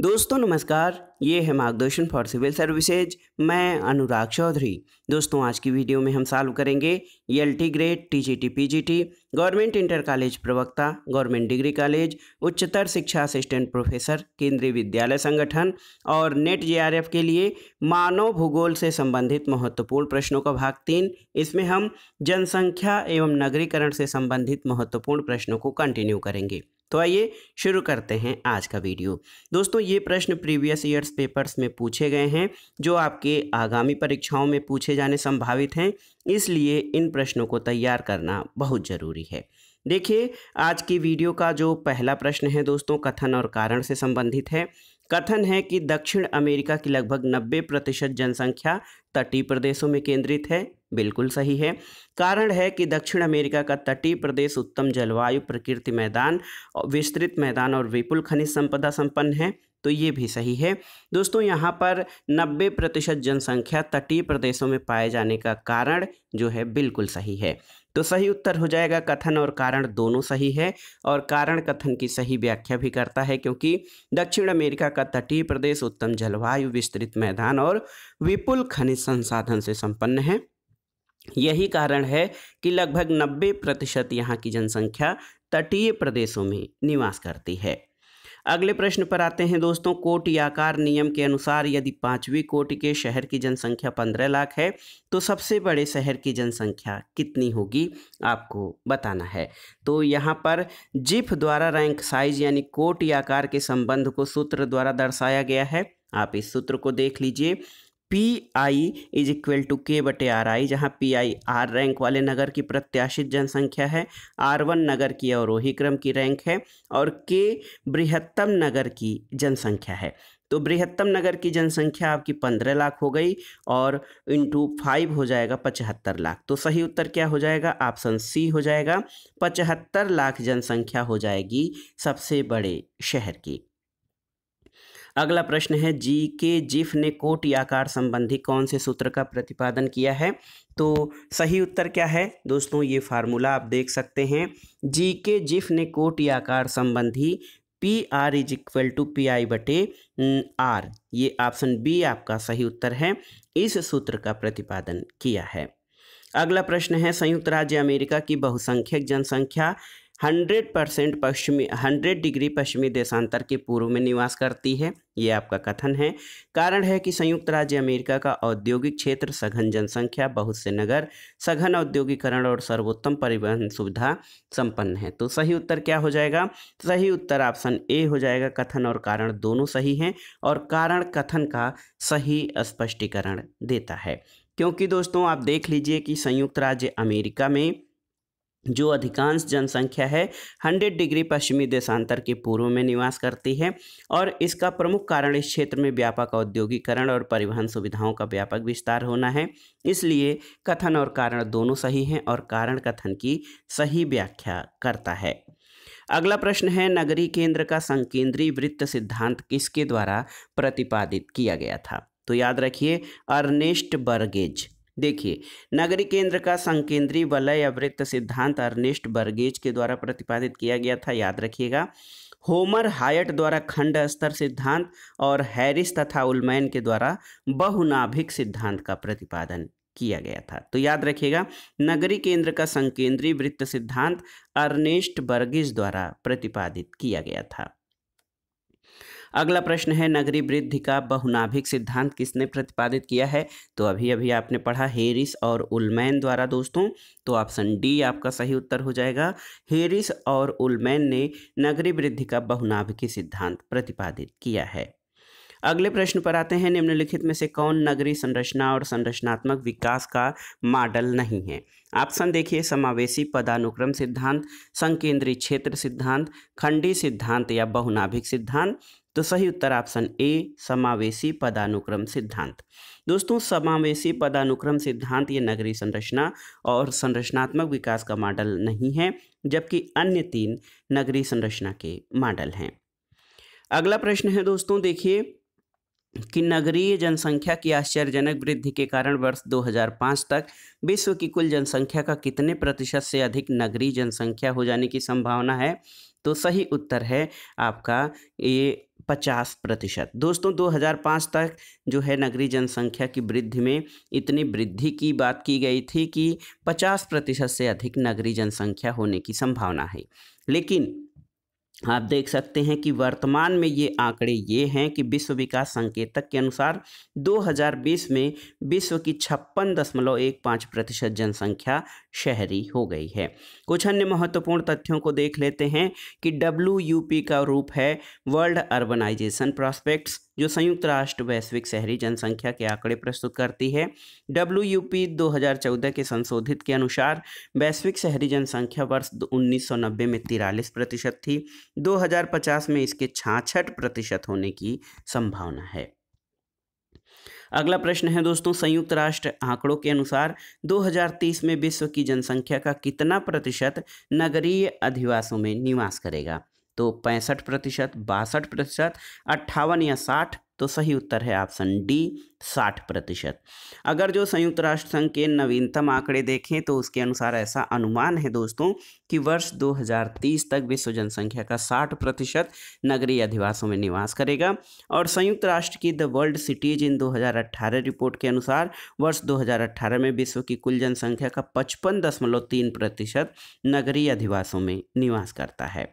दोस्तों नमस्कार ये है मार्गदर्शन फॉर सिविल सर्विसेज मैं अनुराग चौधरी दोस्तों आज की वीडियो में हम सॉल्व करेंगे L T grade T G T P G T government inter college प्रवक्ता गवर्नमेंट डिग्री कॉलेज उच्चतर शिक्षा असिस्टेंट प्रोफेसर केंद्रीय विद्यालय संगठन और नेट जे आर एफ के लिए मानव भूगोल से संबंधित महत्वपूर्ण प्रश्नों का भाग तीन इसमें हम जनसंख्या एवं नगरीकरण से संबंधित महत्वपूर्ण प्रश्नों को कंटिन्यू करेंगे तो आइए शुरू करते हैं आज का वीडियो दोस्तों ये प्रश्न प्रीवियस ईयर्स पेपर्स में पूछे गए हैं जो आपके आगामी परीक्षाओं में पूछे जाने संभावित हैं इसलिए इन प्रश्नों को तैयार करना बहुत ज़रूरी है देखिए आज की वीडियो का जो पहला प्रश्न है दोस्तों कथन और कारण से संबंधित है कथन है कि दक्षिण अमेरिका की लगभग 90 प्रतिशत जनसंख्या तटीय प्रदेशों में केंद्रित है बिल्कुल सही है कारण है कि दक्षिण अमेरिका का तटीय प्रदेश उत्तम जलवायु प्रकृति मैदान विस्तृत मैदान और विपुल खनिज संपदा संपन्न है तो ये भी सही है दोस्तों यहाँ पर 90 प्रतिशत जनसंख्या तटीय प्रदेशों में पाए जाने का कारण जो है बिल्कुल सही है तो सही उत्तर हो जाएगा कथन और कारण दोनों सही है और कारण कथन की सही व्याख्या भी करता है क्योंकि दक्षिण अमेरिका का तटीय प्रदेश उत्तम जलवायु विस्तृत मैदान और विपुल खनिज संसाधन से संपन्न है यही कारण है कि लगभग 90 प्रतिशत यहाँ की जनसंख्या तटीय प्रदेशों में निवास करती है अगले प्रश्न पर आते हैं दोस्तों कोटि आकार नियम के अनुसार यदि पाँचवीं कोटि के शहर की जनसंख्या पंद्रह लाख है तो सबसे बड़े शहर की जनसंख्या कितनी होगी आपको बताना है तो यहाँ पर जिप द्वारा रैंक साइज यानी कोटि आकार के संबंध को सूत्र द्वारा दर्शाया गया है आप इस सूत्र को देख लीजिए P I is equal to K बटे आर आई जहाँ पी आई आर रैंक वाले नगर की प्रत्याशित जनसंख्या है आर वन नगर की अवरोही क्रम की रैंक है और के बृहत्तम नगर की जनसंख्या है तो बृहत्तम नगर की जनसंख्या आपकी पंद्रह लाख हो गई और इंटू फाइव हो जाएगा पचहत्तर लाख तो सही उत्तर क्या हो जाएगा ऑप्शन सी हो जाएगा पचहत्तर लाख जनसंख्या हो जाएगी सबसे बड़े शहर की अगला प्रश्न है जी के जिफ ने कोट आकार संबंधी कौन से सूत्र का प्रतिपादन किया है तो सही उत्तर क्या है दोस्तों ये फार्मूला आप देख सकते हैं जी के जिफ ने कोट आकार संबंधी P R is equal to P I बटे आर ये ऑप्शन बी आपका सही उत्तर है इस सूत्र का प्रतिपादन किया है अगला प्रश्न है संयुक्त राज्य अमेरिका की बहुसंख्यक जनसंख्या 100 परसेंट पश्चिमी 100 डिग्री पश्चिमी देशांतर के पूर्व में निवास करती है ये आपका कथन है कारण है कि संयुक्त राज्य अमेरिका का औद्योगिक क्षेत्र सघन जनसंख्या बहुत से नगर सघन औद्योगिकरण और सर्वोत्तम परिवहन सुविधा संपन्न है तो सही उत्तर क्या हो जाएगा सही उत्तर ऑप्शन ए हो जाएगा कथन और कारण दोनों सही हैं और कारण कथन का सही स्पष्टीकरण देता है क्योंकि दोस्तों आप देख लीजिए कि संयुक्त राज्य अमेरिका में जो अधिकांश जनसंख्या है 100 डिग्री पश्चिमी देशांतर के पूर्व में निवास करती है और इसका प्रमुख कारण इस क्षेत्र में व्यापक औद्योगिकरण और परिवहन सुविधाओं का व्यापक विस्तार होना है इसलिए कथन और कारण दोनों सही हैं और कारण कथन की सही व्याख्या करता है अगला प्रश्न है नगरी केंद्र का संकेंद्रीय वृत्त सिद्धांत किसके द्वारा प्रतिपादित किया गया था तो याद रखिए अर्नेस्ट बर्गेज देखिए नगरी केंद्र का संकेंद्री वलय अवृत्त सिद्धांत अर्नेस्ट बर्गेज के द्वारा प्रतिपादित किया गया था याद रखिएगा होमर हायट द्वारा खंड स्तर सिद्धांत और हैरिस तथा उलमैन के द्वारा बहुनाभिक सिद्धांत का प्रतिपादन किया गया था तो याद रखिएगा नगरी केंद्र का संकेंद्रीय वृत्त सिद्धांत अर्नेस्ट बर्गिस द्वारा प्रतिपादित किया गया था अगला प्रश्न है नगरी वृद्धि का बहुनाभिक सिद्धांत किसने प्रतिपादित किया है तो अभी अभी आपने पढ़ा हेरिस और उलमैन द्वारा दोस्तों तो ऑप्शन डी आपका सही उत्तर हो जाएगा हेरिस और उलमैन ने नगरी वृद्धि का बहुनाभिकी सिद्धांत प्रतिपादित किया है अगले प्रश्न पर आते हैं निम्नलिखित में से कौन नगरी संरचना और संरचनात्मक विकास का मॉडल नहीं है ऑप्शन देखिए समावेशी पदानुक्रम सिद्धांत संकेंद्रीय क्षेत्र सिद्धांत खंडी सिद्धांत या बहुनाभिक सिद्धांत तो सही उत्तर ऑप्शन ए समावेशी पदानुक्रम सिद्धांत दोस्तों समावेशी पदानुक्रम सिद्धांत ये नगरीय संरचना और संरचनात्मक विकास का मॉडल नहीं है जबकि अन्य तीन नगरीय संरचना के मॉडल हैं अगला प्रश्न है दोस्तों देखिए कि नगरीय जनसंख्या की आश्चर्यजनक वृद्धि के कारण वर्ष 2005 तक विश्व की कुल जनसंख्या का कितने प्रतिशत से अधिक नगरीय जनसंख्या हो जाने की संभावना है तो सही उत्तर है आपका ये पचास प्रतिशत दोस्तों 2005 तक जो है नगरीय जनसंख्या की वृद्धि में इतनी वृद्धि की बात की गई थी कि पचास प्रतिशत से अधिक नगरीय जनसंख्या होने की संभावना है लेकिन आप देख सकते हैं कि वर्तमान में ये आंकड़े ये हैं कि विश्व विकास संकेतक के अनुसार 2020 में विश्व की छप्पन दशमलव एक पाँच प्रतिशत जनसंख्या शहरी हो गई है कुछ अन्य महत्वपूर्ण तथ्यों को देख लेते हैं कि डब्ल्यू का रूप है वर्ल्ड अर्बनाइजेशन प्रॉस्पेक्ट्स जो संयुक्त राष्ट्र वैश्विक शहरी जनसंख्या के आंकड़े प्रस्तुत करती है डब्ल्यू 2014 के संशोधित के अनुसार वैश्विक शहरी जनसंख्या वर्ष 1990 में तिरालीस प्रतिशत थी 2050 में इसके छाछठ प्रतिशत होने की संभावना है अगला प्रश्न है दोस्तों संयुक्त राष्ट्र आंकड़ों के अनुसार 2030 में विश्व की जनसंख्या का कितना प्रतिशत नगरीय अधिवासों में निवास करेगा तो पैंसठ प्रतिशत बासठ प्रतिशत अट्ठावन या साठ तो सही उत्तर है ऑप्शन डी साठ प्रतिशत अगर जो संयुक्त राष्ट्र संघ के नवीनतम आंकड़े देखें तो उसके अनुसार ऐसा अनुमान है दोस्तों कि वर्ष 2030 तक विश्व जनसंख्या का साठ प्रतिशत नगरीय अधिवासों में निवास करेगा और संयुक्त राष्ट्र की the world cities in 2018 report के अनुसार वर्ष 2018 में विश्व की कुल जनसंख्या का पचपन प्रतिशत नगरीय अधिवासों में निवास करता है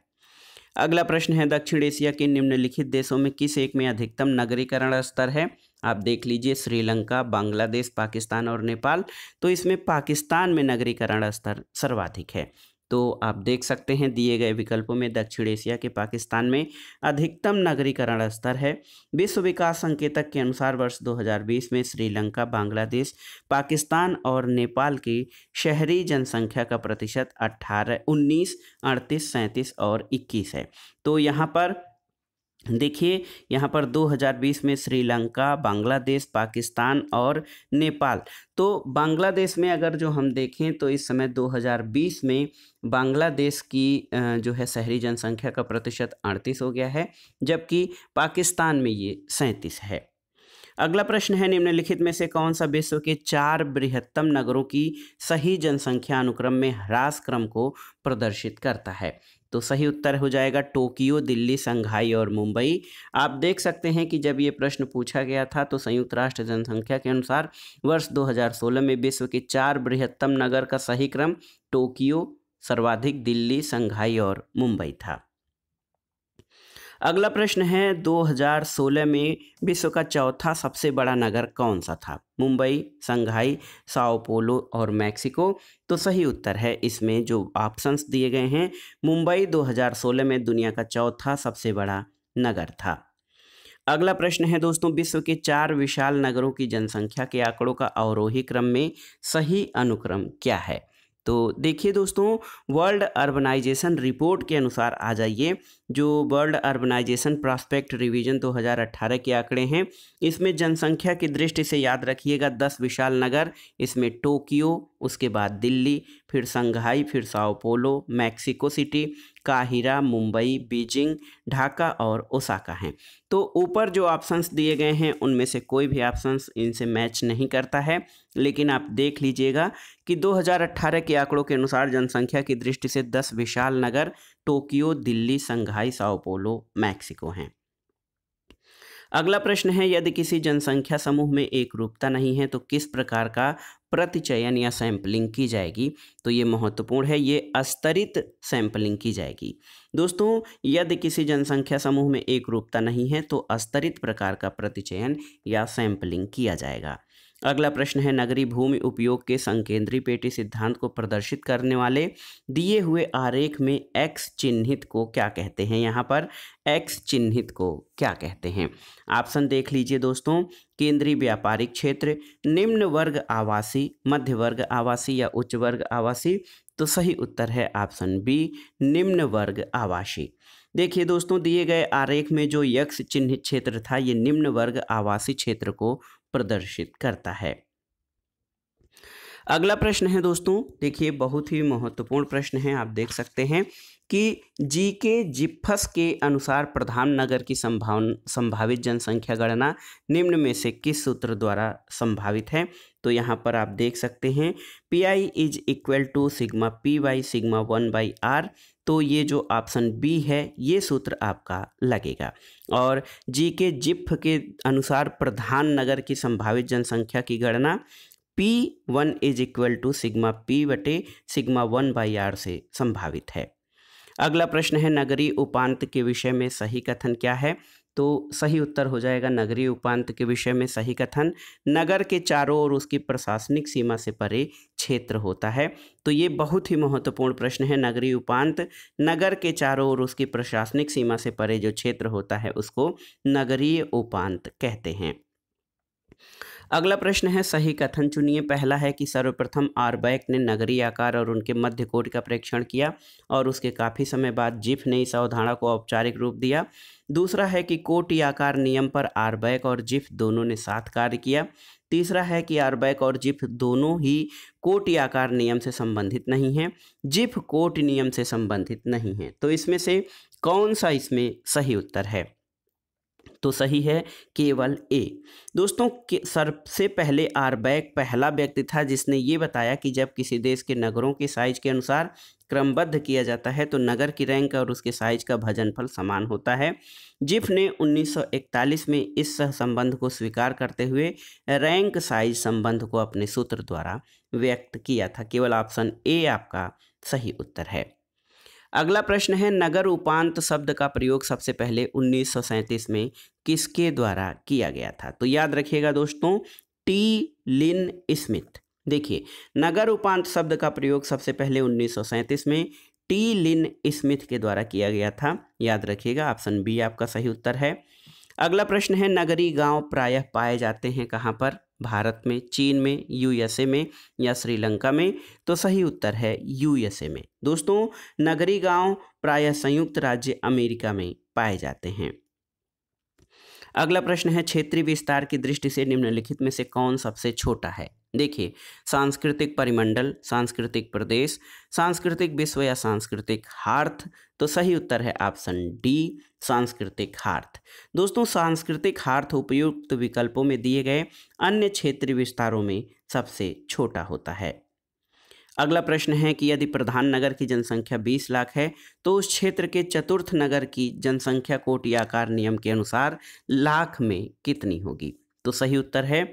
अगला प्रश्न है दक्षिण एशिया के निम्नलिखित देशों में किस एक में अधिकतम नगरीकरण स्तर है आप देख लीजिए श्रीलंका बांग्लादेश पाकिस्तान और नेपाल तो इसमें पाकिस्तान में नगरीकरण स्तर सर्वाधिक है तो आप देख सकते हैं दिए गए विकल्पों में दक्षिण एशिया के पाकिस्तान में अधिकतम नगरीकरण स्तर है विश्व विकास संकेतक के अनुसार वर्ष 2020 में श्रीलंका बांग्लादेश पाकिस्तान और नेपाल की शहरी जनसंख्या का प्रतिशत 18, 19, अड़तीस सैंतीस और 21 है तो यहाँ पर देखिए यहाँ पर 2020 में श्रीलंका बांग्लादेश पाकिस्तान और नेपाल तो बांग्लादेश में अगर जो हम देखें तो इस समय 2020 में बांग्लादेश की जो है शहरी जनसंख्या का प्रतिशत अड़तीस हो गया है जबकि पाकिस्तान में ये सैंतीस है अगला प्रश्न है निम्नलिखित में से कौन सा विश्व के चार बृहत्तम नगरों की सही जनसंख्या अनुक्रम में ह्रास क्रम को प्रदर्शित करता है तो सही उत्तर हो जाएगा टोक्यो दिल्ली संघाई और मुंबई आप देख सकते हैं कि जब ये प्रश्न पूछा गया था तो संयुक्त राष्ट्र जनसंख्या के अनुसार वर्ष 2016 में विश्व के चार बृहत्तम नगर का सही क्रम टोक्यो सर्वाधिक दिल्ली संघाई और मुंबई था अगला प्रश्न है 2016 में विश्व का चौथा सबसे बड़ा नगर कौन सा था मुंबई संघाई साओपोलो और मैक्सिको तो सही उत्तर है इसमें जो ऑप्शंस दिए गए हैं मुंबई 2016 में दुनिया का चौथा सबसे बड़ा नगर था अगला प्रश्न है दोस्तों विश्व के चार विशाल नगरों की जनसंख्या के आंकड़ों का अवरोही क्रम में सही अनुक्रम क्या है तो देखिए दोस्तों वर्ल्ड अर्बनाइजेशन रिपोर्ट के अनुसार आ जाइए जो वर्ल्ड अर्बनाइजेशन प्रॉस्पेक्ट रिवीजन 2018 के आंकड़े हैं इसमें जनसंख्या की दृष्टि से याद रखिएगा दस विशाल नगर इसमें टोक्यो उसके बाद दिल्ली फिर संघाई फिर साओपोलो मैक्सिको सिटी काहिरा मुंबई बीजिंग ढाका और ओसाका हैं तो ऊपर जो ऑप्शंस दिए गए हैं उनमें से कोई भी ऑप्शंस इनसे मैच नहीं करता है लेकिन आप देख लीजिएगा कि 2018 के आंकड़ों के अनुसार जनसंख्या की दृष्टि से 10 विशाल नगर Tokyo Delhi Shanghai Sao Paulo Mexico हैं अगला प्रश्न है यदि किसी जनसंख्या समूह में एक रूपता नहीं है तो किस प्रकार का प्रतिचयन या सैंपलिंग की जाएगी तो ये महत्वपूर्ण है ये अस्तरित सैंपलिंग की जाएगी दोस्तों यदि किसी जनसंख्या समूह में एक रूपता नहीं है तो अस्तरित प्रकार का प्रतिचयन या सैंपलिंग किया जाएगा अगला प्रश्न है नगरी भूमि उपयोग के संकेंद्री पेटी सिद्धांत को प्रदर्शित करने वाले दिए हुए आरेख में एक्स चिन्हित को क्या कहते हैं यहाँ पर एक्स चिन्हित को क्या कहते हैं ऑप्शन देख लीजिए दोस्तों केंद्रीय व्यापारिक क्षेत्र निम्न वर्ग आवासी मध्य वर्ग आवासी या उच्च वर्ग आवासी तो सही उत्तर है ऑप्शन बी निम्न वर्ग आवासी देखिए दोस्तों दिए गए आरेख में जो यक्ष चिन्हित क्षेत्र था ये निम्न वर्ग आवासीय क्षेत्र को प्रदर्शित करता है अगला प्रश्न है दोस्तों देखिए बहुत ही महत्वपूर्ण प्रश्न है आप देख सकते हैं कि जी के जिप्फस के अनुसार प्रधान नगर की संभाव संभावित जनसंख्या गणना निम्न में से किस सूत्र द्वारा संभावित है तो यहाँ पर आप देख सकते हैं P I is equal to sigma P Y sigma one by R तो ये जो ऑप्शन बी है ये सूत्र आपका लगेगा और जी के जिप्फ के अनुसार प्रधान नगर की संभावित जनसंख्या की गणना P one is equal to sigma P बटे सिग्मा वन बाई आर से संभावित है अगला प्रश्न है नगरी उपांत के विषय में सही कथन क्या है तो सही उत्तर हो जाएगा नगरीय उपांत के विषय में सही कथन नगर के चारों ओर उसकी प्रशासनिक सीमा से परे क्षेत्र होता है तो ये बहुत ही महत्वपूर्ण प्रश्न है नगरीय उपांत नगर के चारों ओर उसकी प्रशासनिक सीमा से परे जो क्षेत्र होता है उसको नगरीय उपांत कहते हैं अगला प्रश्न है सही कथन चुनिए पहला है कि सर्वप्रथम आरबैक ने नगरी आकार और उनके मध्य कोट का परीक्षण किया और उसके काफ़ी समय बाद जिफ ने इस अवधारणा को औपचारिक रूप दिया दूसरा है कि कोट आकार नियम पर आरबैक और जिफ दोनों ने साथ कार्य किया तीसरा है कि आरबैक और जिफ दोनों ही कोट आकार नियम से संबंधित नहीं हैं जिफ कोट नियम से संबंधित नहीं है तो इसमें से कौन सा इसमें सही उत्तर है तो सही है केवल ए दोस्तों के सबसे पहले आरबैक पहला व्यक्ति था जिसने ये बताया कि जब किसी देश के नगरों के साइज के अनुसार क्रमबद्ध किया जाता है तो नगर की रैंक और उसके साइज का भजनफल समान होता है जिफ ने 1941 में इस सहसंबंध को स्वीकार करते हुए रैंक साइज संबंध को अपने सूत्र द्वारा व्यक्त किया था केवल ऑप्शन ए आपका सही उत्तर है अगला प्रश्न है नगर उपांत शब्द का प्रयोग सबसे पहले उन्नीस में किसके द्वारा किया गया था तो याद रखिएगा दोस्तों टी लिन स्मिथ देखिए नगर उपांत शब्द का प्रयोग सबसे पहले उन्नीस में टी लिन स्मिथ के द्वारा किया गया था याद रखिएगा ऑप्शन बी आपका सही उत्तर है अगला प्रश्न है नगरी गांव प्रायः पाए जाते हैं कहाँ पर भारत में चीन में यूएसए में या श्रीलंका में तो सही उत्तर है यूएसए में दोस्तों नगरी गांव प्रायः संयुक्त राज्य अमेरिका में पाए जाते हैं अगला प्रश्न है क्षेत्रीय विस्तार की दृष्टि से निम्नलिखित में से कौन सबसे छोटा है देखिए सांस्कृतिक परिमंडल सांस्कृतिक प्रदेश सांस्कृतिक विश्व या सांस्कृतिक हार्थ तो सही उत्तर है ऑप्शन डी सांस्कृतिक हार्थ दोस्तों सांस्कृतिक हार्थ उपयुक्त विकल्पों में दिए गए अन्य क्षेत्रीय विस्तारों में सबसे छोटा होता है अगला प्रश्न है कि यदि प्रधान नगर की जनसंख्या 20 लाख है तो उस क्षेत्र के चतुर्थ नगर की जनसंख्या कोटि आकार नियम के अनुसार लाख में कितनी होगी तो सही उत्तर है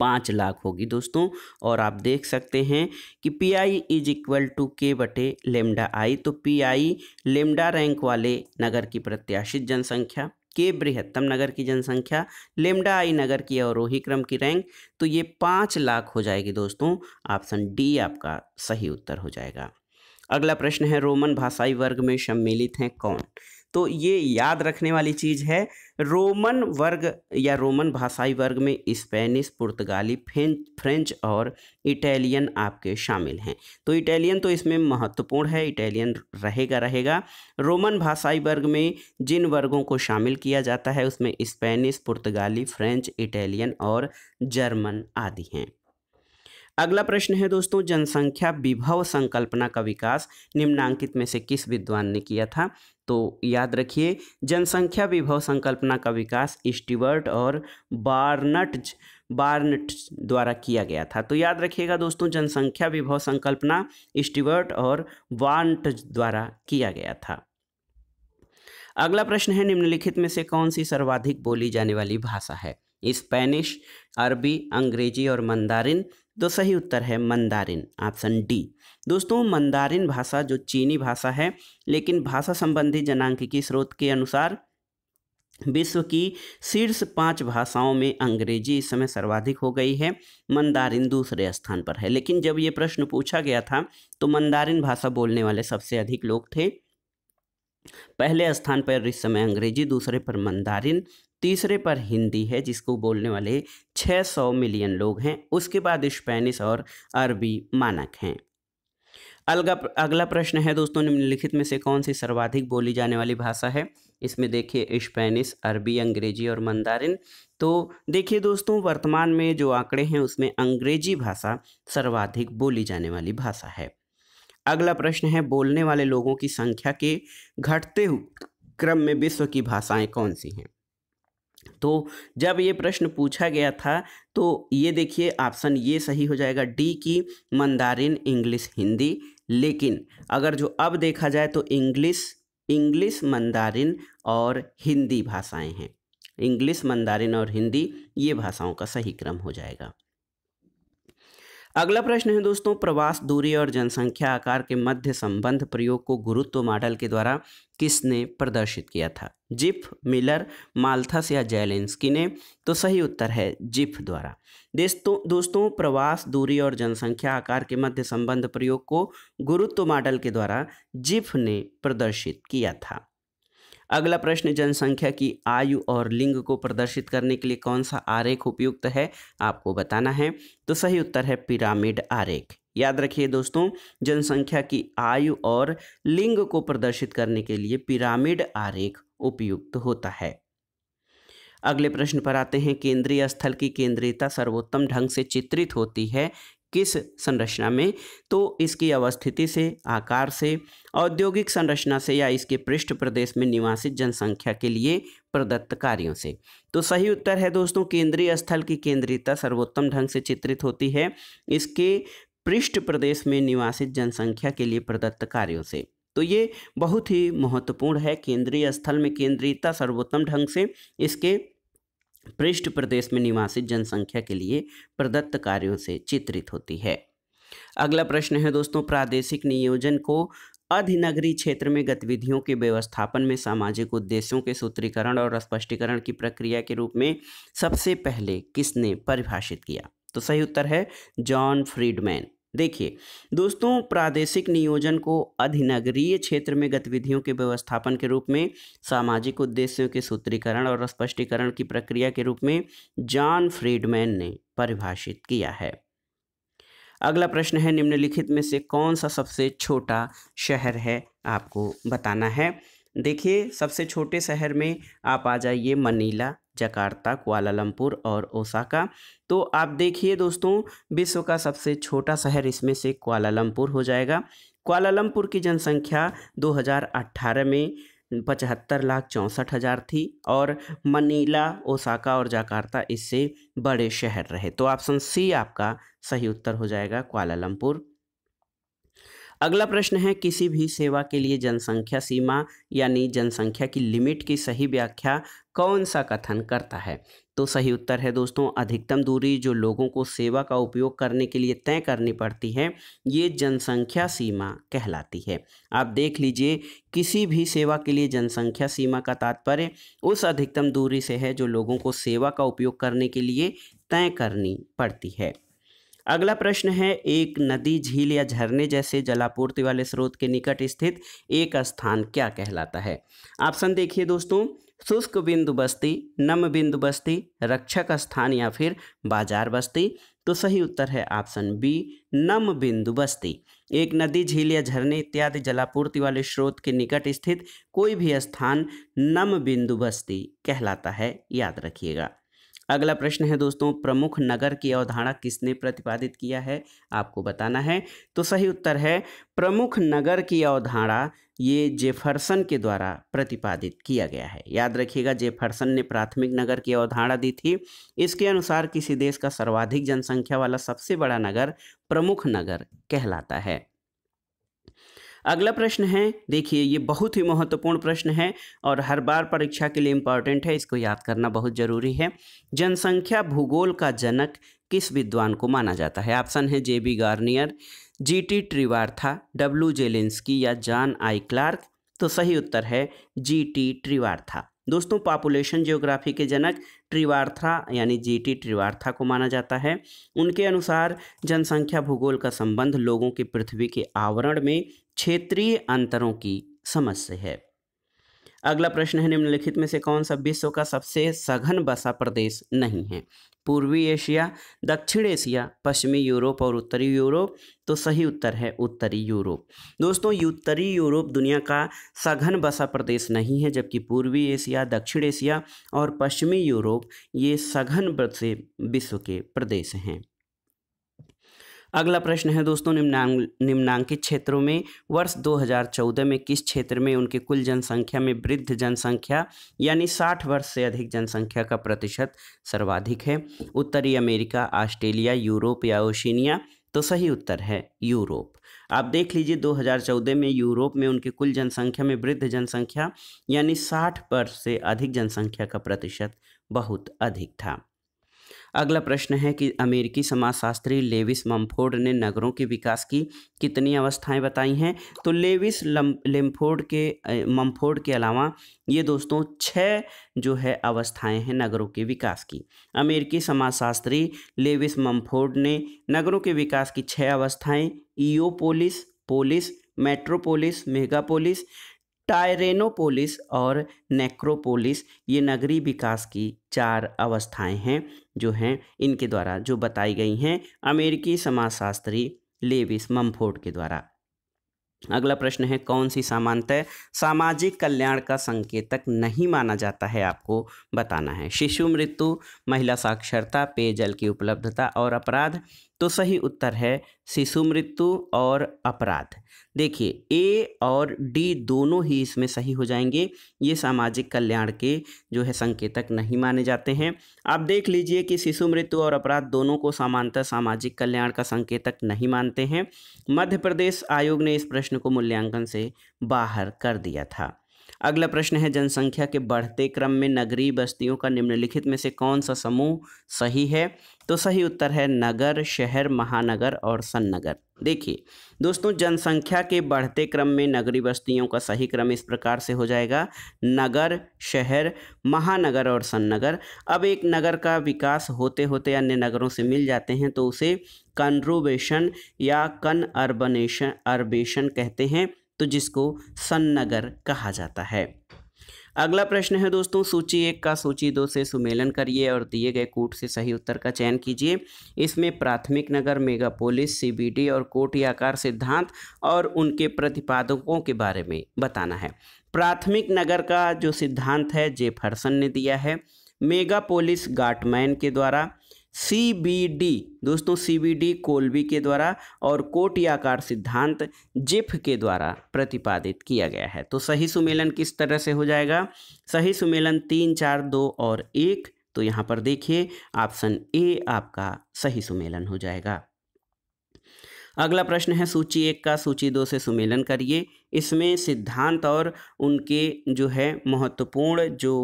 पाँच लाख होगी दोस्तों और आप देख सकते हैं कि P I is equal to K बटे लेमडा आई तो पी आई लेमडा रैंक वाले नगर की प्रत्याशित जनसंख्या के बृहत्तम नगर की जनसंख्या लेमडा आई नगर की अवरोही क्रम की रैंक तो ये पाँच लाख हो जाएगी दोस्तों ऑप्शन डी आपका सही उत्तर हो जाएगा अगला प्रश्न है रोमन भाषाई वर्ग में सम्मिलित हैं कौन तो ये याद रखने वाली चीज़ है रोमन वर्ग या रोमन भाषाई वर्ग में स्पेनिश पुर्तगाली फ्रेंच फ्रेंच और इटालियन आपके शामिल हैं तो इटालियन तो इसमें महत्वपूर्ण है इटालियन रहेगा रहेगा रोमन भाषाई वर्ग में जिन वर्गों को शामिल किया जाता है उसमें स्पेनिश पुर्तगाली फ्रेंच इटालियन और जर्मन आदि हैं अगला प्रश्न है दोस्तों जनसंख्या विभव संकल्पना का विकास निम्नांकित में से किस विद्वान ने किया था तो याद रखिए जनसंख्या विभव संकल्पना का विकास स्टीवर्ट और बार्नट बार्नट द्वारा किया गया था तो याद रखिएगा दोस्तों जनसंख्या विभव संकल्पना स्टीवर्ट और वार्नट द्वारा किया गया था अगला प्रश्न है निम्नलिखित में से कौन सी सर्वाधिक बोली जाने वाली भाषा है स्पेनिश अरबी अंग्रेजी और मंदारिन तो सही उत्तर है मंदारिन ऑप्शन डी दोस्तों मंदारिन भाषा जो चीनी भाषा है लेकिन भाषा संबंधी जनांकिकी स्रोत के अनुसार विश्व की शीर्ष पांच भाषाओं में अंग्रेजी इस समय सर्वाधिक हो गई है मंदारिन दूसरे स्थान पर है लेकिन जब ये प्रश्न पूछा गया था तो मंदारिन भाषा बोलने वाले सबसे अधिक लोग थे पहले स्थान पर इस समय अंग्रेजी दूसरे पर मंदारिन तीसरे पर हिंदी है जिसको बोलने वाले 600 मिलियन लोग हैं उसके बाद स्पेनिश और अरबी मानक हैं अलगा अगला प्रश्न है दोस्तों निम्नलिखित में से कौन सी सर्वाधिक बोली जाने वाली भाषा है इसमें देखिए स्पेनिश अरबी अंग्रेजी और मंदारिन तो देखिए दोस्तों वर्तमान में जो आंकड़े हैं उसमें अंग्रेजी भाषा सर्वाधिक बोली जाने वाली भाषा है अगला प्रश्न है बोलने वाले लोगों की संख्या के घटते क्रम में विश्व की भाषाएं कौन सी हैं तो जब ये प्रश्न पूछा गया था तो ये देखिए ऑप्शन ये सही हो जाएगा डी की मंदारिन इंग्लिश हिंदी लेकिन अगर जो अब देखा जाए तो इंग्लिश इंग्लिश मंदारिन और हिंदी भाषाएं हैं इंग्लिश मंदारिन और हिंदी ये भाषाओं का सही क्रम हो जाएगा अगला प्रश्न है दोस्तों प्रवास दूरी और जनसंख्या आकार के मध्य संबंध प्रयोग को गुरुत्व मॉडल के द्वारा किसने प्रदर्शित किया था जिप मिलर माल्थस या जैलेंस्की ने तो सही उत्तर है जिप द्वारा दोस्तों दोस्तों प्रवास दूरी और जनसंख्या आकार के मध्य संबंध प्रयोग को गुरुत्व मॉडल के द्वारा जिप ने प्रदर्शित किया था अगला प्रश्न जनसंख्या की आयु और लिंग को प्रदर्शित करने के लिए कौन सा आरेख उपयुक्त है आपको बताना है तो सही उत्तर है पिरामिड आरेख याद रखिए दोस्तों जनसंख्या की आयु और लिंग को प्रदर्शित करने के लिए पिरामिड आरेख उपयुक्त होता है अगले प्रश्न पर आते हैं केंद्रीय स्थल की केंद्रीयता सर्वोत्तम ढंग से चित्रित होती है किस संरचना में तो इसकी अवस्थिति से आकार से औद्योगिक संरचना से या इसके पृष्ठ प्रदेश में निवासित जनसंख्या के लिए प्रदत्त कार्यों से तो सही उत्तर है दोस्तों केंद्रीय स्थल की केंद्रीयता सर्वोत्तम ढंग से चित्रित होती है इसके पृष्ठ प्रदेश में निवासित जनसंख्या के लिए प्रदत्त कार्यों से तो ये बहुत ही महत्वपूर्ण है केंद्रीय स्थल में केंद्रीयता सर्वोत्तम ढंग से इसके पृष्ठ प्रदेश में निवासित जनसंख्या के लिए प्रदत्त कार्यों से चित्रित होती है अगला प्रश्न है दोस्तों प्रादेशिक नियोजन को अधिनगरी क्षेत्र में गतिविधियों के व्यवस्थापन में सामाजिक उद्देश्यों के सूत्रीकरण और स्पष्टीकरण की प्रक्रिया के रूप में सबसे पहले किसने परिभाषित किया तो सही उत्तर है जॉन फ्रीडमैन देखिए दोस्तों प्रादेशिक नियोजन को अधिनगरीय क्षेत्र में गतिविधियों के व्यवस्थापन के रूप में सामाजिक उद्देश्यों के सूत्रीकरण और स्पष्टीकरण की प्रक्रिया के रूप में जॉन फ्रीडमैन ने परिभाषित किया है अगला प्रश्न है निम्नलिखित में से कौन सा सबसे छोटा शहर है आपको बताना है देखिए सबसे छोटे शहर में आप आ जाइए मनीला जकार्ता कुआलालंपुर और ओसाका तो आप देखिए दोस्तों विश्व का सबसे छोटा शहर इसमें से कुआलालंपुर हो जाएगा कुआलालंपुर की जनसंख्या 2018 में पचहत्तर लाख चौंसठ हज़ार थी और मनीला ओसाका और जाकार्ता इससे बड़े शहर रहे तो ऑप्शन सी आपका सही उत्तर हो जाएगा कुआलालंपुर अगला प्रश्न है किसी भी सेवा के लिए जनसंख्या सीमा यानी जनसंख्या की लिमिट की सही व्याख्या कौन सा कथन करता है तो सही उत्तर है दोस्तों अधिकतम दूरी जो लोगों को सेवा का उपयोग करने के लिए तय करनी पड़ती है ये जनसंख्या सीमा कहलाती है आप देख लीजिए किसी भी सेवा के लिए जनसंख्या सीमा का तात्पर्य उस अधिकतम दूरी से है जो लोगों को सेवा का उपयोग करने के लिए तय करनी पड़ती है अगला प्रश्न है एक नदी झील या झरने जैसे जलापूर्ति वाले स्रोत के निकट स्थित एक स्थान क्या कहलाता है ऑप्शन देखिए दोस्तों शुष्क बिंदु बस्ती नम बिंदु बस्ती रक्षक स्थान या फिर बाजार बस्ती तो सही उत्तर है ऑप्शन बी नम बिंदु बस्ती एक नदी झील या झरने इत्यादि जलापूर्ति वाले स्रोत के निकट स्थित कोई भी स्थान नम बिंदु बस्ती कहलाता है याद रखिएगा अगला प्रश्न है दोस्तों प्रमुख नगर की अवधारणा किसने प्रतिपादित किया है आपको बताना है तो सही उत्तर है प्रमुख नगर की अवधारणा ये जेफरसन के द्वारा प्रतिपादित किया गया है याद रखिएगा जेफरसन ने प्राथमिक नगर की अवधारणा दी थी इसके अनुसार किसी देश का सर्वाधिक जनसंख्या वाला सबसे बड़ा नगर प्रमुख नगर कहलाता है अगला प्रश्न है देखिए ये बहुत ही महत्वपूर्ण प्रश्न है और हर बार परीक्षा के लिए इम्पॉर्टेंट है इसको याद करना बहुत ज़रूरी है जनसंख्या भूगोल का जनक किस विद्वान को माना जाता है ऑप्शन है J B Garnier G T Trewartha W Zelinsky या जॉन आई क्लार्क तो सही उत्तर है जी टी ट्रिवार्था दोस्तों पॉपुलेशन जियोग्राफी के जनक ट्रिवार्था यानी जीटी ट्रिवार्था को माना जाता है उनके अनुसार जनसंख्या भूगोल का संबंध लोगों के पृथ्वी के आवरण में क्षेत्रीय अंतरों की समझ से है अगला प्रश्न है निम्नलिखित में से कौन सा विश्व का सबसे सघन बसा प्रदेश नहीं है पूर्वी एशिया दक्षिण एशिया पश्चिमी यूरोप और उत्तरी यूरोप तो सही उत्तर है उत्तरी यूरोप दोस्तों उत्तरी यूरोप दुनिया का सघन बसा प्रदेश नहीं है जबकि पूर्वी एशिया दक्षिण एशिया और पश्चिमी यूरोप ये सघन बसे विश्व के प्रदेश हैं अगला प्रश्न है दोस्तों निम्नांक निम्नांकित क्षेत्रों में वर्ष 2014 में किस क्षेत्र में उनके कुल जनसंख्या में वृद्ध जनसंख्या यानी 60 वर्ष से अधिक जनसंख्या का प्रतिशत सर्वाधिक है उत्तरी अमेरिका ऑस्ट्रेलिया यूरोप या ओशिनिया तो सही उत्तर है यूरोप आप देख लीजिए 2014 में यूरोप में उनकी कुल जनसंख्या में वृद्ध जनसंख्या यानी 60 वर्ष से अधिक जनसंख्या का प्रतिशत बहुत अधिक था अगला प्रश्न है कि अमेरिकी समाजशास्त्री लेविस मम्फोर्ड ने नगरों के विकास की कितनी अवस्थाएं बताई हैं तो लेविस लेम्फोर्ड के मम्फोर्ड के अलावा ये दोस्तों छः जो है अवस्थाएं हैं नगरों के विकास की अमेरिकी समाजशास्त्री लेविस मम्फोर्ड ने नगरों के विकास की छः अवस्थाएँ eopolis polis metropolis megalopolis tyrannopolis और नेक्रोपोलिस ये नगरी विकास की चार अवस्थाएं हैं जो हैं इनके द्वारा जो बताई गई हैं अमेरिकी समाजशास्त्री लेविस मम्फोर्ड के द्वारा अगला प्रश्न है कौन सी सामान्यतः सामाजिक कल्याण का संकेतक नहीं माना जाता है आपको बताना है शिशु मृत्यु महिला साक्षरता पेयजल की उपलब्धता और अपराध तो सही उत्तर है शिशु मृत्यु और अपराध देखिए ए और डी दोनों ही इसमें सही हो जाएंगे ये सामाजिक कल्याण के जो है संकेतक नहीं माने जाते हैं आप देख लीजिए कि शिशु मृत्यु और अपराध दोनों को समानता सामाजिक कल्याण का संकेतक नहीं मानते हैं मध्य प्रदेश आयोग ने इस प्रश्न को मूल्यांकन से बाहर कर दिया था अगला प्रश्न है जनसंख्या के बढ़ते क्रम में नगरीय बस्तियों का निम्नलिखित में से कौन सा समूह सही है तो सही उत्तर है नगर शहर महानगर और सन्नगर देखिए दोस्तों जनसंख्या के बढ़ते क्रम में नगरीय बस्तियों का सही क्रम इस प्रकार से हो जाएगा नगर शहर महानगर और सन्नगर अब एक नगर का विकास होते होते अन्य नगरों से मिल जाते हैं तो उसे कन्रूबेशन या कन अर्बनेशन अर्बेशन कहते हैं तो जिसको सन्नगर कहा जाता है अगला प्रश्न है दोस्तों सूची एक का सूची दो से सुमेलन करिए और दिए गए कोट से सही उत्तर का चयन कीजिए इसमें प्राथमिक नगर मेगापोलिस सीबीडी और आकार सिद्धांत और उनके प्रतिपादकों के बारे में बताना है प्राथमिक नगर का जो सिद्धांत है जेफरसन ने दिया है मेगापोलिस गाटमैन के द्वारा सीबीडी दोस्तों सीबीडी कोलबी के द्वारा और कोटियाकार सिद्धांत जिफ के द्वारा प्रतिपादित किया गया है तो सही सुमेलन किस तरह से हो जाएगा सही सुमेलन तीन चार दो और एक तो यहाँ पर देखिए ऑप्शन ए आपका सही सुमेलन हो जाएगा अगला प्रश्न है सूची एक का सूची दो से सुमेलन करिए इसमें सिद्धांत और उनके जो है महत्वपूर्ण जो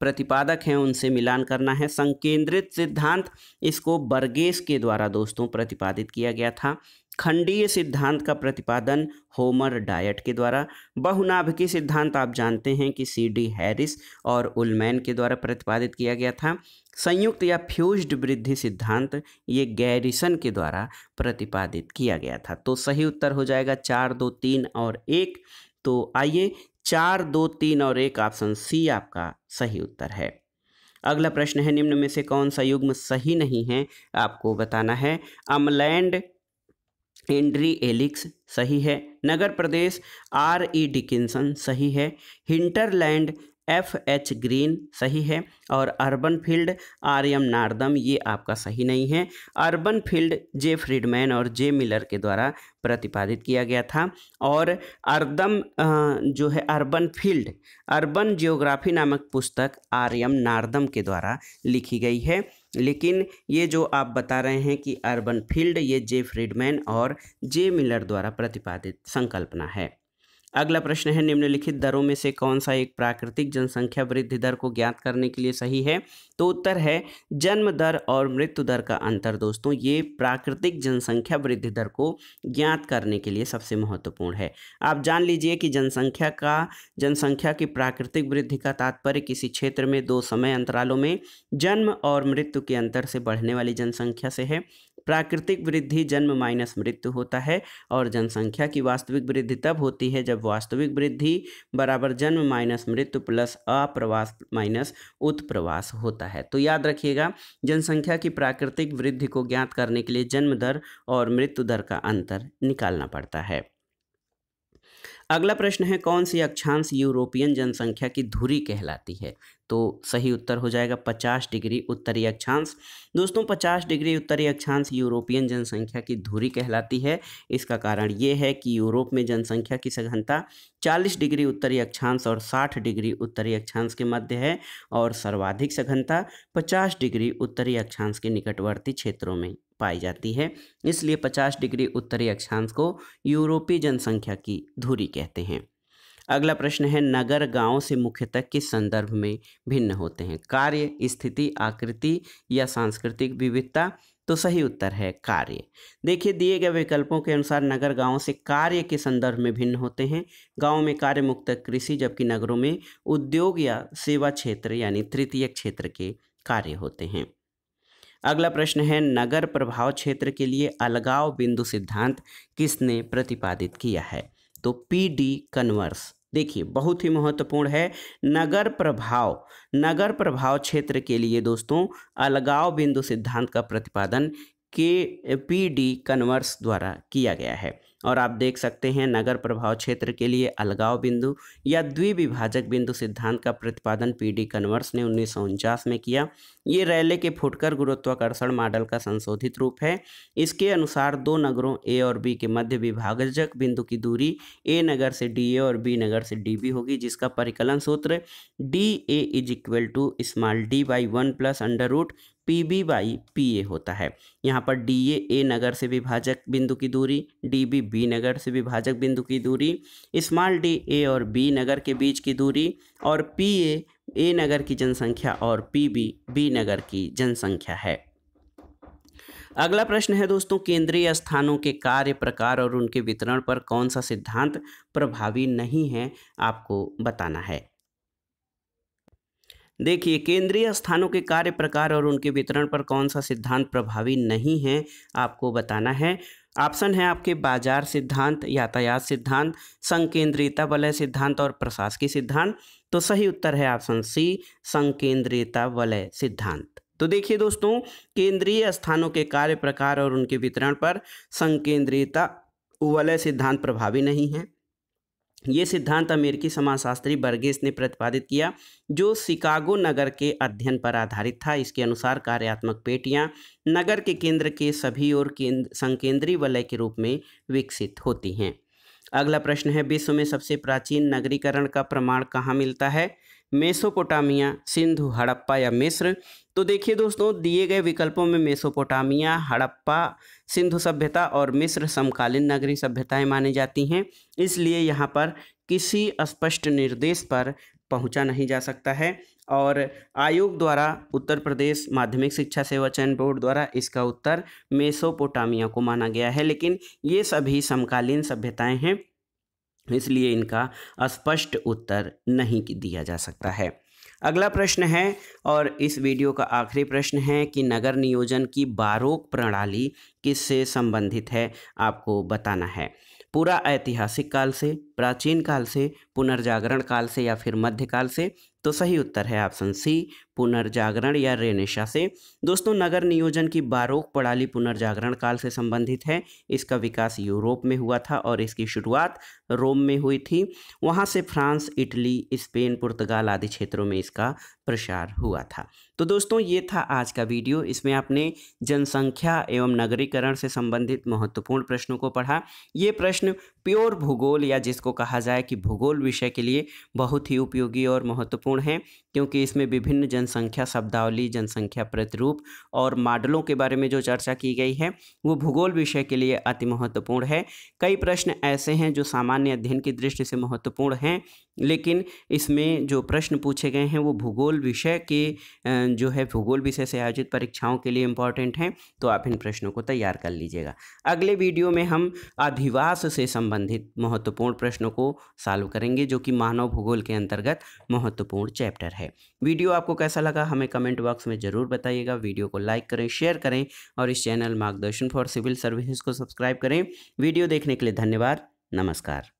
प्रतिपादक हैं उनसे मिलान करना है संकेंद्रित सिद्धांत इसको बर्गेस के द्वारा दोस्तों प्रतिपादित किया गया था खंडीय सिद्धांत का प्रतिपादन होमर डायट के द्वारा बहुनाभिकी सिद्धांत आप जानते हैं कि सी डी हैरिस और उलमैन के द्वारा प्रतिपादित किया गया था संयुक्त या फ्यूज्ड वृद्धि सिद्धांत ये गैरिसन के द्वारा प्रतिपादित किया गया था तो सही उत्तर हो जाएगा चार दो तीन और एक तो आइए चार दो तीन और एक ऑप्शन सी आपका सही उत्तर है अगला प्रश्न है निम्न में से कौन सा युग्म सही नहीं है आपको बताना है अमलैंड एंड्री एलिक्स सही है नगर प्रदेश आर ई डिकिंसन सही है हिंटरलैंड एफ एच ग्रीन सही है और urban field R M Northam ये आपका सही नहीं है अर्बन फील्ड जे फ्रीडमैन और जे मिलर के द्वारा प्रतिपादित किया गया था और अर्दम जो है अर्बन फील्ड अर्बन जियोग्राफी नामक पुस्तक आर एम नारदम के द्वारा लिखी गई है लेकिन ये जो आप बता रहे हैं कि अर्बन फील्ड ये जे फ्रीडमैन और जे मिलर द्वारा प्रतिपादित संकल्पना है अगला प्रश्न है निम्नलिखित दरों में से कौन सा एक प्राकृतिक जनसंख्या वृद्धि दर को ज्ञात करने के लिए सही है तो उत्तर है जन्म दर और मृत्यु दर का अंतर दोस्तों ये प्राकृतिक जनसंख्या वृद्धि दर को ज्ञात करने के लिए सबसे महत्वपूर्ण है आप जान लीजिए कि जनसंख्या का जनसंख्या की प्राकृतिक वृद्धि का तात्पर्य किसी क्षेत्र में दो समय अंतरालों में जन्म और मृत्यु के अंतर से बढ़ने वाली जनसंख्या से है प्राकृतिक वृद्धि जन्म माइनस मृत्यु होता है और जनसंख्या की वास्तविक वृद्धि तब होती है जब वास्तविक वृद्धि बराबर जन्म माइनस मृत्यु प्लस अप्रवास माइनस उत्प्रवास होता है तो याद रखिएगा जनसंख्या की प्राकृतिक वृद्धि को ज्ञात करने के लिए जन्म दर और मृत्यु दर का अंतर निकालना पड़ता है अगला प्रश्न है कौन सी अक्षांश यूरोपियन जनसंख्या की धुरी कहलाती है तो सही उत्तर हो जाएगा पचास डिग्री उत्तरी अक्षांश दोस्तों पचास डिग्री उत्तरी अक्षांश यूरोपियन जनसंख्या की धुरी कहलाती है इसका कारण ये है कि यूरोप में जनसंख्या की सघनता चालीस डिग्री उत्तरी अक्षांश और साठ डिग्री उत्तरी अक्षांश के मध्य है और सर्वाधिक सघनता पचास डिग्री उत्तरी अक्षांश के निकटवर्ती क्षेत्रों में पाई जाती है इसलिए पचास डिग्री उत्तरी अक्षांश को यूरोपीय जनसंख्या की धुरी कहते हैं अगला प्रश्न है नगर गांव से मुख्यतः किस संदर्भ में भिन्न होते हैं कार्य स्थिति आकृति या सांस्कृतिक विविधता तो सही उत्तर है कार्य देखिए दिए गए विकल्पों के अनुसार नगर गांव से कार्य के संदर्भ में भिन्न होते हैं गांव में कार्य मुक्त कृषि जबकि नगरों में उद्योग या सेवा क्षेत्र यानी तृतीय क्षेत्र के कार्य होते हैं अगला प्रश्न है नगर प्रभाव क्षेत्र के लिए अलगाव बिंदु सिद्धांत किसने प्रतिपादित किया है तो पी डी कन्वर्स देखिए बहुत ही महत्वपूर्ण है नगर प्रभाव नगर प्रभाव क्षेत्र के लिए दोस्तों अलगाव बिंदु सिद्धांत का प्रतिपादन के पी डी कन्वर्स द्वारा किया गया है और आप देख सकते हैं नगर प्रभाव क्षेत्र के लिए अलगाव बिंदु या द्विविभाजक बिंदु सिद्धांत का प्रतिपादन पीडी कन्वर्स ने उन्नीस में किया ये रैले के फुटकर गुरुत्वाकर्षण मॉडल का संशोधित रूप है इसके अनुसार दो नगरों ए और बी के मध्य विभाजक बिंदु की दूरी ए नगर से डी ए और बी नगर से डी बी होगी जिसका परिकलन सूत्र D A is equal to small D by one plus under root P B by P A होता है यहाँ पर डी ए ए नगर से विभाजक बिंदु की दूरी डी बी बी नगर से विभाजक बिंदु की दूरी स्मॉल डी ए और बी नगर के बीच की दूरी और पी ए ए नगर की जनसंख्या और पी बी बी नगर की जनसंख्या है अगला प्रश्न है दोस्तों केंद्रीय स्थानों के कार्य प्रकार और उनके वितरण पर कौन सा सिद्धांत प्रभावी नहीं है आपको बताना है देखिए केंद्रीय स्थानों के कार्य प्रकार और उनके वितरण पर कौन सा सिद्धांत प्रभावी नहीं है आपको बताना है ऑप्शन है आपके बाजार सिद्धांत यातायात सिद्धांत संकेंद्रीयता वलय सिद्धांत और प्रशासकीय सिद्धांत तो सही उत्तर है ऑप्शन सी संकेंद्रीयता वलय सिद्धांत तो देखिए दोस्तों केंद्रीय स्थानों के कार्य प्रकार और उनके वितरण पर संकेंद्रीयता वलय सिद्धांत प्रभावी नहीं है ये सिद्धांत अमेरिकी समाजशास्त्री बर्गेस ने प्रतिपादित किया जो शिकागो नगर के अध्ययन पर आधारित था इसके अनुसार कार्यात्मक पेटियां नगर के केंद्र के सभी और केंद्र संकेंद्रीय वलय के रूप में विकसित होती हैं अगला प्रश्न है विश्व में सबसे प्राचीन नगरीकरण का प्रमाण कहाँ मिलता है मेसोपोटामिया सिंधु हड़प्पा या मिस्र तो देखिए दोस्तों दिए गए विकल्पों में मेसोपोटामिया हड़प्पा सिंधु सभ्यता और मिस्र समकालीन नगरी सभ्यताएं मानी जाती हैं इसलिए यहाँ पर किसी स्पष्ट निर्देश पर पहुँचा नहीं जा सकता है और आयोग द्वारा उत्तर प्रदेश माध्यमिक शिक्षा सेवा चयन बोर्ड द्वारा इसका उत्तर मेसोपोटामिया को माना गया है लेकिन ये सभी समकालीन सभ्यताएं हैं इसलिए इनका स्पष्ट उत्तर नहीं दिया जा सकता है अगला प्रश्न है और इस वीडियो का आखिरी प्रश्न है कि नगर नियोजन की बारोक प्रणाली किससे संबंधित है आपको बताना है पूरा ऐतिहासिक काल से प्राचीन काल से पुनर्जागरण काल से या फिर मध्यकाल से तो सही उत्तर है ऑप्शन सी पुनर्जागरण या रेनेशा से दोस्तों नगर नियोजन की बारोक प्रणाली पुनर्जागरण काल से संबंधित है इसका विकास यूरोप में हुआ था और इसकी शुरुआत रोम में हुई थी वहाँ से फ्रांस इटली स्पेन पुर्तगाल आदि क्षेत्रों में इसका प्रसार हुआ था तो दोस्तों ये था आज का वीडियो इसमें आपने जनसंख्या एवं नगरीकरण से संबंधित महत्वपूर्ण प्रश्नों को पढ़ा ये प्रश्न प्योर भूगोल या जिसको कहा जाए कि भूगोल विषय के लिए बहुत ही उपयोगी और महत्वपूर्ण है क्योंकि इसमें विभिन्न जन जनसंख्या शब्दावली जनसंख्या प्रतिरूप और मॉडलों के बारे में जो चर्चा की गई है वो भूगोल विषय के लिए अति महत्वपूर्ण है कई प्रश्न ऐसे हैं जो सामान्य अध्ययन की दृष्टि से महत्वपूर्ण हैं लेकिन इसमें जो प्रश्न पूछे गए हैं वो भूगोल विषय के जो है भूगोल विषय से आयोजित परीक्षाओं के लिए इम्पॉर्टेंट हैं तो आप इन प्रश्नों को तैयार कर लीजिएगा अगले वीडियो में हम अधिवास से संबंधित महत्वपूर्ण प्रश्नों को सॉल्व करेंगे जो कि मानव भूगोल के अंतर्गत महत्वपूर्ण चैप्टर है वीडियो आपको कैसा लगा हमें कमेंट बॉक्स में ज़रूर बताइएगा वीडियो को लाइक करें शेयर करें और इस चैनल मार्गदर्शन फॉर सिविल सर्विसेज को सब्सक्राइब करें वीडियो देखने के लिए धन्यवाद नमस्कार